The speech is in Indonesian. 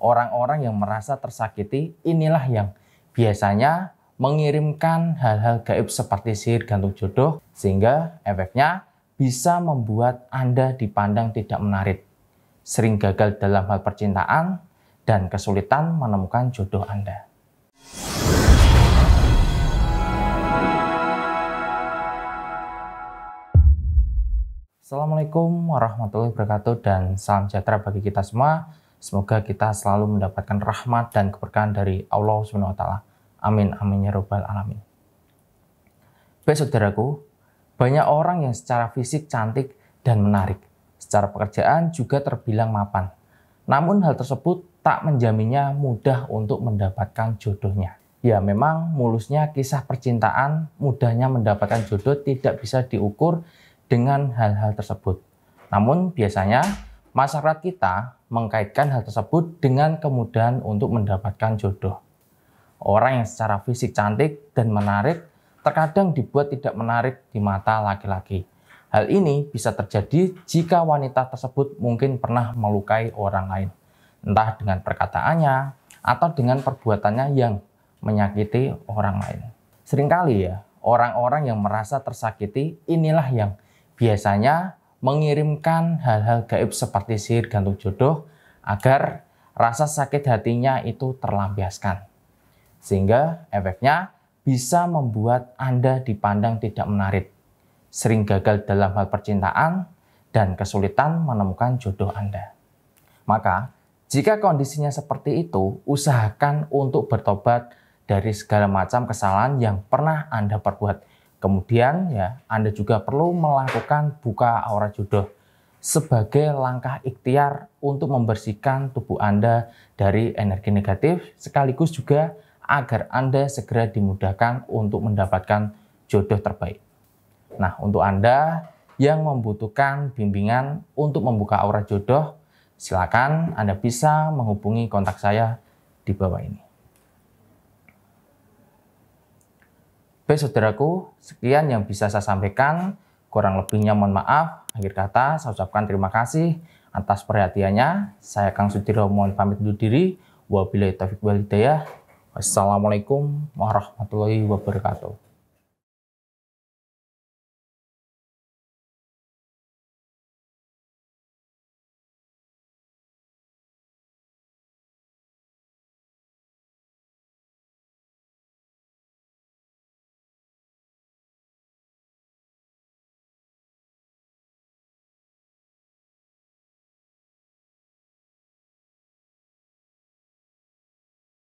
orang-orang yang merasa tersakiti inilah yang biasanya mengirimkan hal-hal gaib seperti sihir gantung jodoh sehingga efeknya bisa membuat Anda dipandang tidak menarik, sering gagal dalam hal percintaan, dan kesulitan menemukan jodoh Anda. Assalamualaikum warahmatullahi wabarakatuh dan salam sejahtera bagi kita semua. Semoga kita selalu mendapatkan rahmat dan keberkahan dari Allah Subhanahu wa taala. Amin amin ya Rabbal alamin. Besok saudaraku, banyak orang yang secara fisik cantik dan menarik, secara pekerjaan juga terbilang mapan. Namun hal tersebut tak menjaminnya mudah untuk mendapatkan jodohnya. Ya memang mulusnya kisah percintaan, mudahnya mendapatkan jodoh tidak bisa diukur dengan hal-hal tersebut. Namun biasanya masyarakat kita mengkaitkan hal tersebut dengan kemudahan untuk mendapatkan jodoh. Orang yang secara fisik cantik dan menarik terkadang dibuat tidak menarik di mata laki-laki. Hal ini bisa terjadi jika wanita tersebut mungkin pernah melukai orang lain, entah dengan perkataannya atau dengan perbuatannya yang menyakiti orang lain. Seringkali ya, orang-orang yang merasa tersakiti inilah yang biasanya mengirimkan hal-hal gaib seperti sihir gantung jodoh agar rasa sakit hatinya itu terlampiaskan. Sehingga efeknya bisa membuat Anda dipandang tidak menarik, sering gagal dalam hal percintaan, dan kesulitan menemukan jodoh Anda. Maka, jika kondisinya seperti itu, usahakan untuk bertobat dari segala macam kesalahan yang pernah Anda perbuat Kemudian ya Anda juga perlu melakukan buka aura jodoh sebagai langkah ikhtiar untuk membersihkan tubuh Anda dari energi negatif sekaligus juga agar Anda segera dimudahkan untuk mendapatkan jodoh terbaik. Nah, untuk Anda yang membutuhkan bimbingan untuk membuka aura jodoh, silakan Anda bisa menghubungi kontak saya di bawah ini. Baik saudaraku, sekian yang bisa saya sampaikan. Kurang lebihnya mohon maaf. Akhir kata, saya ucapkan terima kasih atas perhatiannya. Saya Kang Sudiro mohon pamit undur diri. Wabillahi taufiq walhidayah. Wassalamualaikum warahmatullahi wabarakatuh.